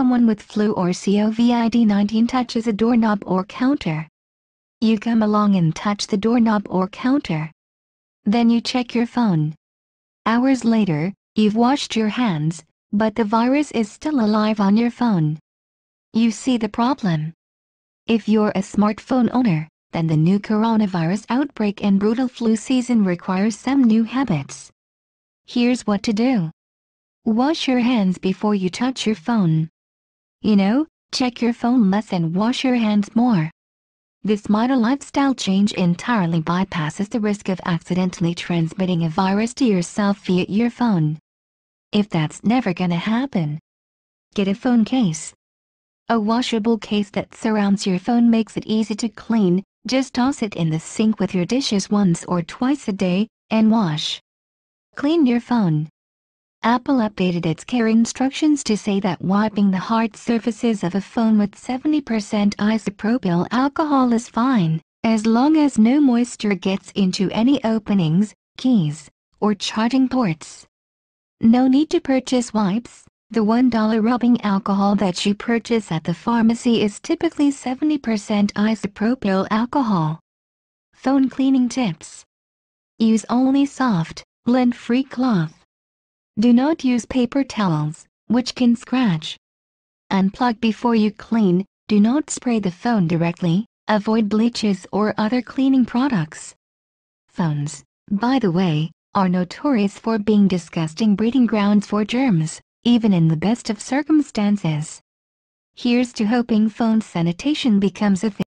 someone with flu or COVID-19 touches a doorknob or counter. You come along and touch the doorknob or counter. Then you check your phone. Hours later, you've washed your hands, but the virus is still alive on your phone. You see the problem. If you're a smartphone owner, then the new coronavirus outbreak and brutal flu season requires some new habits. Here's what to do. Wash your hands before you touch your phone. You know, check your phone less and wash your hands more. This modern lifestyle change entirely bypasses the risk of accidentally transmitting a virus to yourself via your phone. If that's never gonna happen, get a phone case. A washable case that surrounds your phone makes it easy to clean, just toss it in the sink with your dishes once or twice a day, and wash. Clean your phone. Apple updated its care instructions to say that wiping the hard surfaces of a phone with 70% isopropyl alcohol is fine, as long as no moisture gets into any openings, keys, or charging ports. No need to purchase wipes. The $1 rubbing alcohol that you purchase at the pharmacy is typically 70% isopropyl alcohol. Phone cleaning tips. Use only soft, lint-free cloth. Do not use paper towels, which can scratch. Unplug before you clean, do not spray the phone directly, avoid bleaches or other cleaning products. Phones, by the way, are notorious for being disgusting breeding grounds for germs, even in the best of circumstances. Here's to hoping phone sanitation becomes a thing.